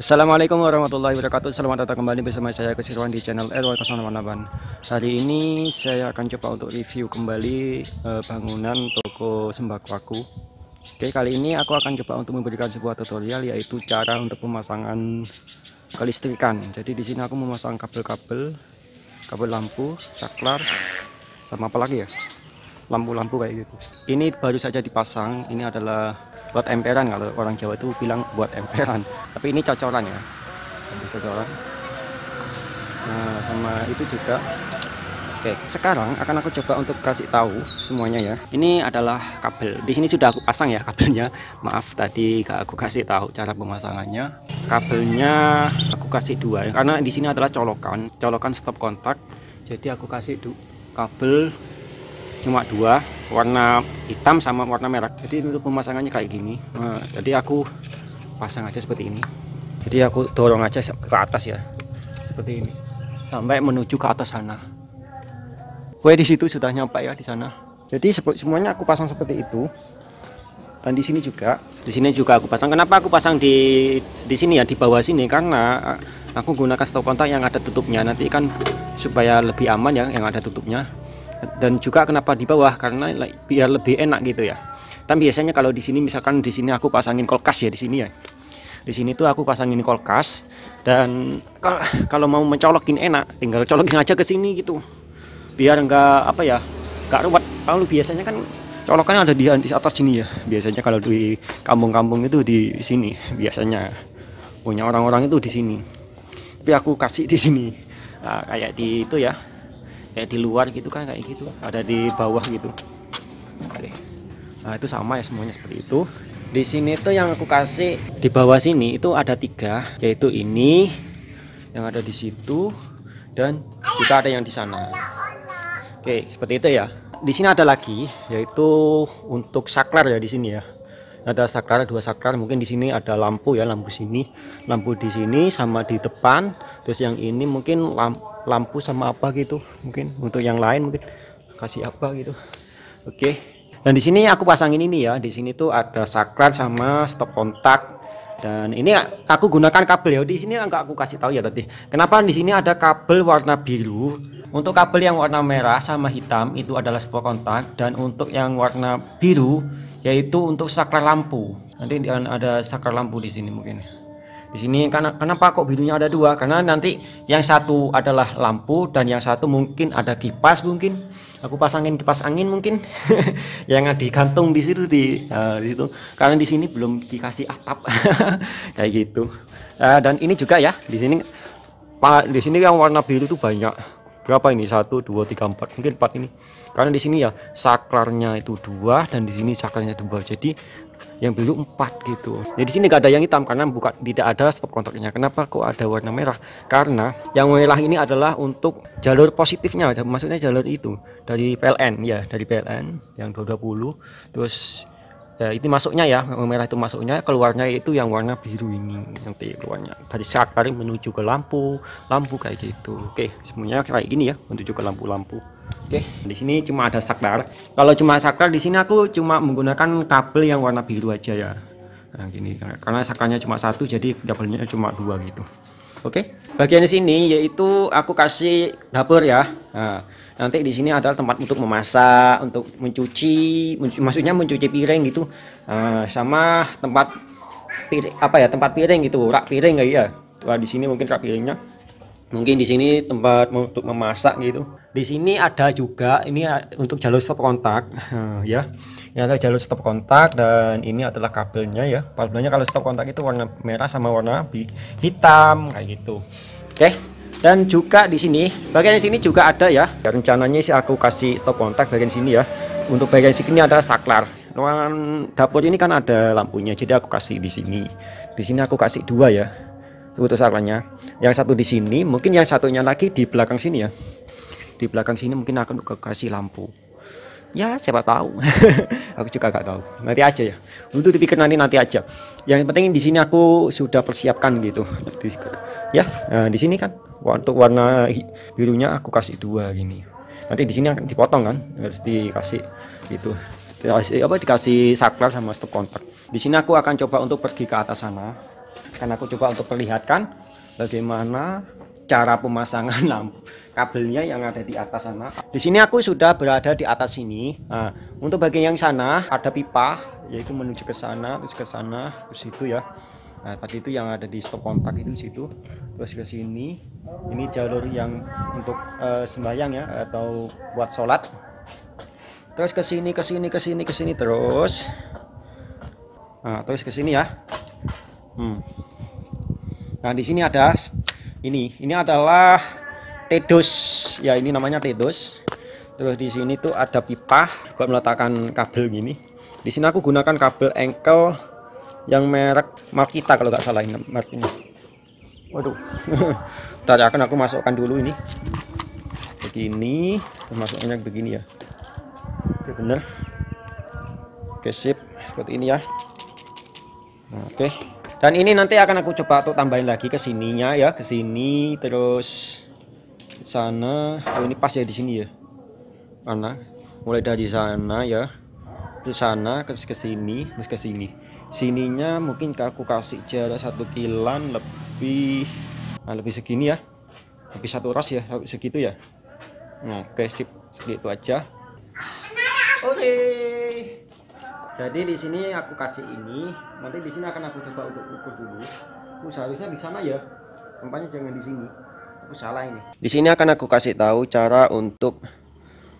Assalamualaikum warahmatullahi wabarakatuh Selamat datang kembali bersama saya Kesirwan di channel Edward 088 Hari ini saya akan coba untuk review kembali uh, bangunan toko sembako aku Oke kali ini aku akan coba untuk memberikan sebuah tutorial yaitu cara untuk pemasangan kelistrikan Jadi di sini aku memasang kabel-kabel kabel lampu, saklar, sama apa lagi ya lampu-lampu kayak gitu. Ini baru saja dipasang, ini adalah buat emperan kalau orang Jawa itu bilang buat emperan. Tapi ini cocoran ya, habis cocoran. Nah, sama itu juga. Oke, sekarang akan aku coba untuk kasih tahu semuanya ya. Ini adalah kabel. Di sini sudah aku pasang ya kabelnya. Maaf tadi gak aku kasih tahu cara pemasangannya. Kabelnya aku kasih dua ya. karena di sini adalah colokan, colokan stop kontak. Jadi aku kasih kabel cuma dua warna hitam sama warna merah jadi untuk pemasangannya kayak gini nah, jadi aku pasang aja seperti ini jadi aku dorong aja ke atas ya seperti ini sampai menuju ke atas sana gue di situ sudah nyampe ya di sana jadi semuanya aku pasang seperti itu dan di sini juga di sini juga aku pasang kenapa aku pasang di di sini ya di bawah sini karena eh, aku gunakan stop kontak yang ada tutupnya nanti kan supaya lebih aman ya yang ada tutupnya dan juga kenapa di bawah karena biar lebih enak gitu ya tapi kan biasanya kalau di sini misalkan di sini aku pasangin kolkas ya di sini ya di sini tuh aku pasangin kolkas dan kalau mau mencolokin enak tinggal colokin aja ke sini gitu biar enggak apa ya enggak ruwet kalau biasanya kan colokan ada di, di atas sini ya biasanya kalau di kampung-kampung itu di sini biasanya punya orang-orang itu di sini tapi aku kasih di sini nah, kayak di itu ya kayak di luar gitu kan kayak gitu ada di bawah gitu Oke. nah itu sama ya semuanya seperti itu di sini tuh yang aku kasih di bawah sini itu ada tiga yaitu ini yang ada di situ dan kita ada yang di sana Oke seperti itu ya di sini ada lagi yaitu untuk saklar ya di sini ya ada saklar dua saklar mungkin di sini ada lampu ya lampu sini lampu di sini sama di depan terus yang ini mungkin lampu lampu sama apa gitu mungkin untuk yang lain mungkin kasih apa gitu oke okay. dan di sini aku pasangin ini ya di sini tuh ada saklar sama stop kontak dan ini aku gunakan kabel ya di sini enggak aku kasih tahu ya tadi kenapa di sini ada kabel warna biru untuk kabel yang warna merah sama hitam itu adalah stop kontak dan untuk yang warna biru yaitu untuk saklar lampu nanti ada saklar lampu di sini mungkin di sini karena kenapa kok birunya ada dua? Karena nanti yang satu adalah lampu dan yang satu mungkin ada kipas mungkin. Aku pasangin kipas angin mungkin yang digantung di situ di uh, di situ. Karena di sini belum dikasih atap kayak gitu. Uh, dan ini juga ya di sini pak di sini yang warna biru tuh banyak berapa ini satu dua tiga empat mungkin empat ini karena di sini ya saklarnya itu dua dan di sini saklarnya dua jadi yang biru empat gitu Jadi sini gak ada yang hitam karena bukan tidak ada stop kontaknya kenapa kok ada warna merah karena yang merah ini adalah untuk jalur positifnya maksudnya jalur itu dari PLN ya dari PLN yang 220 terus ya, ini masuknya ya merah itu masuknya keluarnya itu yang warna biru ini nanti keluarnya dari saat menuju ke lampu lampu kayak gitu oke semuanya kayak gini ya menuju ke lampu-lampu Oke, okay. di sini cuma ada saklar. Kalau cuma saklar di sini aku cuma menggunakan kabel yang warna biru aja ya. Nah, gini karena saklarnya cuma satu jadi kabelnya cuma dua gitu. Oke, okay. bagian di sini yaitu aku kasih dapur ya. Nah, nanti di sini adalah tempat untuk memasak, untuk mencuci, mencuci maksudnya mencuci piring gitu. Nah, sama tempat piring, apa ya tempat piring gitu, rak piring kayak ya. Wah, di sini mungkin rak piringnya. Mungkin di sini tempat untuk memasak gitu di sini ada juga ini untuk jalur stop kontak nah, ya. Ini ada jalur stop kontak dan ini adalah kabelnya ya. Kabelnya kalau stop kontak itu warna merah sama warna hitam kayak gitu. Oke. Dan juga di sini bagian sini juga ada ya. ya rencananya sih aku kasih stop kontak bagian sini ya. Untuk bagian sini adalah saklar. Ruangan dapur ini kan ada lampunya, jadi aku kasih di sini. Di sini aku kasih dua ya untuk saklarnya. Yang satu di sini, mungkin yang satunya lagi di belakang sini ya di belakang sini mungkin akan kasih lampu ya siapa tahu aku juga gak tahu nanti aja ya untuk dipikir nanti nanti aja yang penting di sini aku sudah persiapkan gitu ya nah, di sini kan untuk warna birunya aku kasih dua gini nanti di sini akan dipotong kan harus dikasih itu dikasih apa dikasih saklar sama stop kontak di sini aku akan coba untuk pergi ke atas sana karena aku coba untuk perlihatkan bagaimana cara pemasangan lampu kabelnya yang ada di atas sana. Di sini aku sudah berada di atas sini. Nah, untuk bagian yang sana ada pipa yaitu menuju ke sana, terus ke sana, ke situ ya. Nah, tadi itu yang ada di stop kontak itu situ, terus ke sini. Ini jalur yang untuk uh, sembahyang ya atau buat sholat. Terus ke sini, ke sini, ke sini, ke sini terus. Nah, terus ke sini ya. Hmm. Nah, di sini ada ini ini adalah tedos ya ini namanya tedos terus di sini tuh ada pipa buat meletakkan kabel gini di sini aku gunakan kabel engkel yang merek Makita kalau nggak salah ini mereknya waduh Tadi ya, akan aku masukkan dulu ini begini masuknya begini ya oke bener oke sip seperti ini ya oke dan ini nanti akan aku coba tuh tambahin lagi ke sininya ya ke sini terus sana oh ini pas ya di sini ya mana mulai dari sana ya ke sana terus ke sini terus ke sini sininya mungkin aku kasih jarak satu kilan lebih nah, lebih segini ya lebih satu ras ya segitu ya nah, oke sip segitu aja oke okay jadi di sini aku kasih ini nanti di sini akan aku coba untuk ukur dulu aku seharusnya di sana ya tempatnya jangan di sini aku salah ini di sini akan aku kasih tahu cara untuk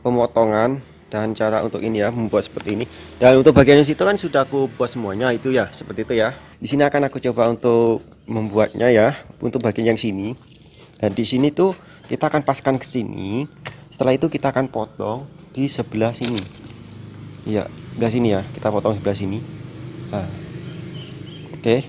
pemotongan dan cara untuk ini ya membuat seperti ini dan untuk bagian situ kan sudah aku buat semuanya itu ya seperti itu ya di sini akan aku coba untuk membuatnya ya untuk bagian yang sini dan di sini tuh kita akan paskan ke sini setelah itu kita akan potong di sebelah sini ya sebelah sini ya kita potong sebelah sini nah. oke okay.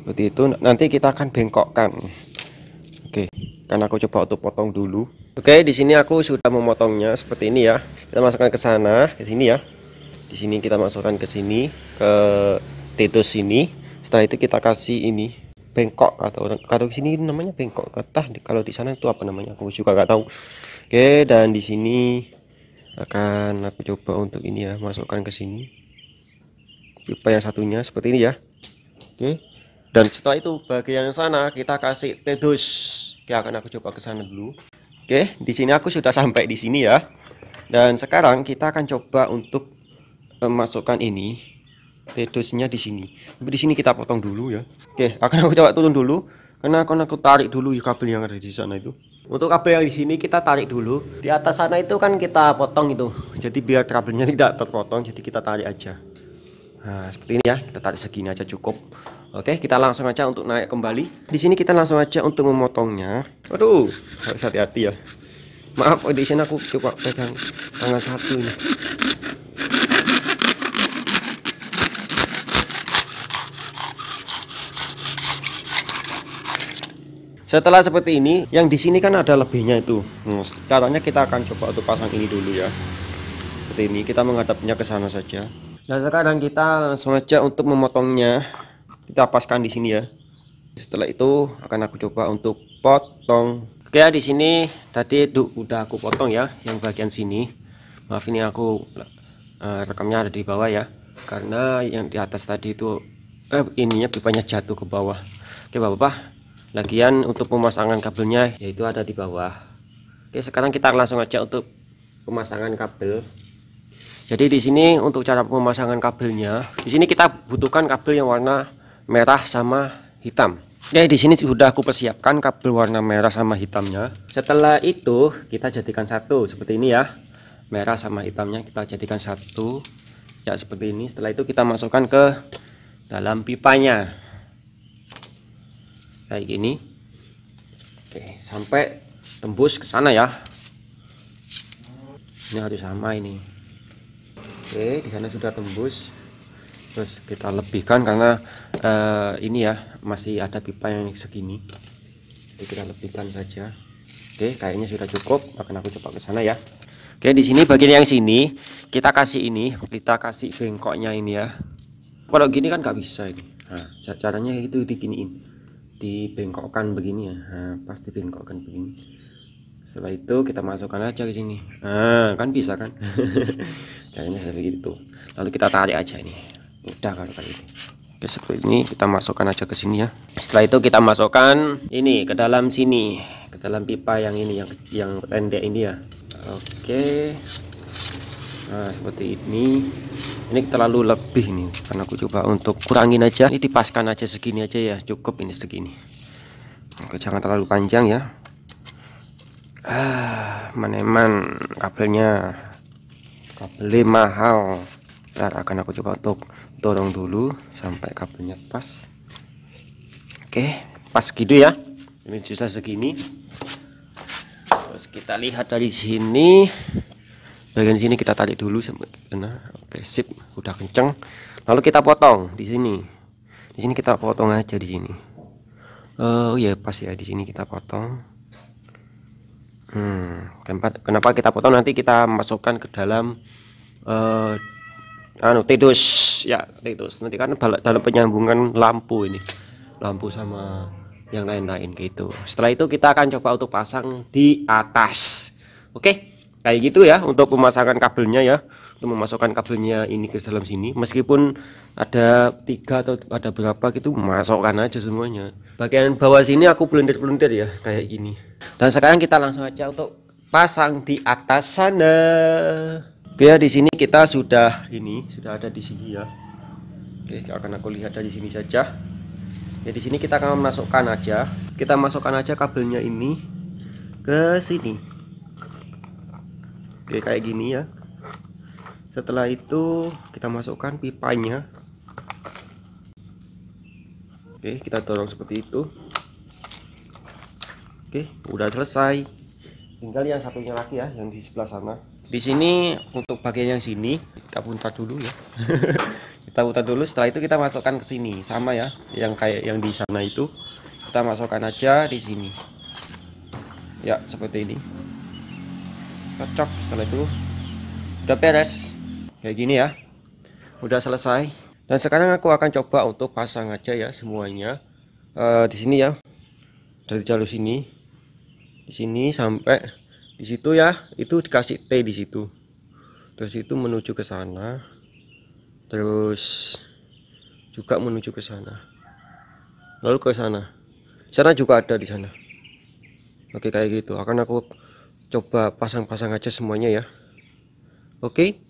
seperti itu nanti kita akan bengkokkan oke okay. karena aku coba untuk potong dulu oke okay, di sini aku sudah memotongnya seperti ini ya kita masukkan ke sana ke sini ya di sini kita masukkan ke sini ke titus sini setelah itu kita kasih ini bengkok atau kalau di sini namanya bengkok ketah kalau di sana itu apa namanya aku juga nggak tahu oke okay, dan di sini akan aku coba untuk ini ya masukkan ke sini pipa yang satunya seperti ini ya oke dan setelah itu bagian sana kita kasih tedus oke akan aku coba ke sana dulu oke di sini aku sudah sampai di sini ya dan sekarang kita akan coba untuk memasukkan eh, ini tedusnya di sini tapi di sini kita potong dulu ya oke akan aku coba turun dulu karena akan aku tarik dulu kabel yang ada di sana itu untuk kabel yang di sini kita tarik dulu. Di atas sana itu kan kita potong itu. Jadi biar kabelnya tidak terpotong, jadi kita tarik aja. Nah, seperti ini ya. Kita tarik segini aja cukup. Oke, kita langsung aja untuk naik kembali. Di sini kita langsung aja untuk memotongnya. Aduh, harus hati-hati ya. Maaf, di sini aku coba pegang tangan satu ini. setelah seperti ini yang di sini kan ada lebihnya itu hmm, caranya kita akan coba untuk pasang ini dulu ya seperti ini kita menghadapnya ke sana saja nah sekarang kita langsung aja untuk memotongnya kita paskan di sini ya setelah itu akan aku coba untuk potong oke di sini tadi udah aku potong ya yang bagian sini maaf ini aku uh, rekamnya ada di bawah ya karena yang di atas tadi itu eh, ininya pipanya jatuh ke bawah oke bapak-bapak lagian untuk pemasangan kabelnya yaitu ada di bawah oke sekarang kita langsung aja untuk pemasangan kabel jadi di sini untuk cara pemasangan kabelnya di sini kita butuhkan kabel yang warna merah sama hitam oke di sini sudah aku persiapkan kabel warna merah sama hitamnya setelah itu kita jadikan satu seperti ini ya merah sama hitamnya kita jadikan satu ya seperti ini setelah itu kita masukkan ke dalam pipanya kayak gini oke sampai tembus ke sana ya ini harus sama ini oke di sana sudah tembus terus kita lebihkan karena uh, ini ya masih ada pipa yang segini jadi kita lebihkan saja oke kayaknya sudah cukup akan aku coba ke sana ya oke di sini bagian yang sini kita kasih ini kita kasih bengkoknya ini ya kalau gini kan nggak bisa ini nah, caranya itu diginiin dibengkokkan begini ya nah, pasti bengkokkan begini setelah itu kita masukkan aja ke sini nah, kan bisa kan caranya seperti itu lalu kita tarik aja ini udah kalau kali gitu. ini Oke, setelah ini kita masukkan aja ke sini ya setelah itu kita masukkan ini ke dalam sini ke dalam pipa yang ini yang yang pendek ini ya oke nah seperti ini ini terlalu lebih nih karena aku coba untuk kurangin aja ini dipaskan aja segini aja ya cukup ini segini Oke, jangan terlalu panjang ya ah maneman kabelnya kabel mahal ntar akan aku coba untuk dorong dulu sampai kabelnya pas oke pas gitu ya ini sudah segini terus kita lihat dari sini bagian sini kita tarik dulu sebenarnya oke sip udah kenceng lalu kita potong di sini di sini kita potong aja di sini oh iya ya pas ya di sini kita potong hmm, kenapa kenapa kita potong nanti kita masukkan ke dalam uh, anu tidus ya tidus nanti kan dalam penyambungan lampu ini lampu sama yang lain-lain gitu setelah itu kita akan coba untuk pasang di atas oke okay? kayak gitu ya untuk pemasangan kabelnya ya untuk memasukkan kabelnya ini ke dalam sini meskipun ada tiga atau ada berapa gitu masukkan aja semuanya bagian bawah sini aku blender-blender ya kayak gini dan sekarang kita langsung aja untuk pasang di atas sana oke ya di sini kita sudah ini sudah ada di sini ya oke akan aku lihat dari sini saja ya di sini kita akan masukkan aja kita masukkan aja kabelnya ini ke sini Oke kayak gini ya. Setelah itu kita masukkan pipanya. Oke, kita dorong seperti itu. Oke, udah selesai. Tinggal yang satunya lagi ya, yang di sebelah sana. Di sini untuk bagian yang sini kita putar dulu ya. kita putar dulu setelah itu kita masukkan ke sini sama ya, yang kayak yang di sana itu kita masukkan aja di sini. Ya, seperti ini kocok setelah itu udah beres kayak gini ya udah selesai dan sekarang aku akan coba untuk pasang aja ya semuanya uh, di sini ya dari jalur sini di sini sampai di situ ya itu dikasih T di situ terus itu menuju ke sana terus juga menuju ke sana lalu ke sana sana juga ada di sana oke kayak gitu akan aku coba pasang-pasang aja semuanya ya oke okay?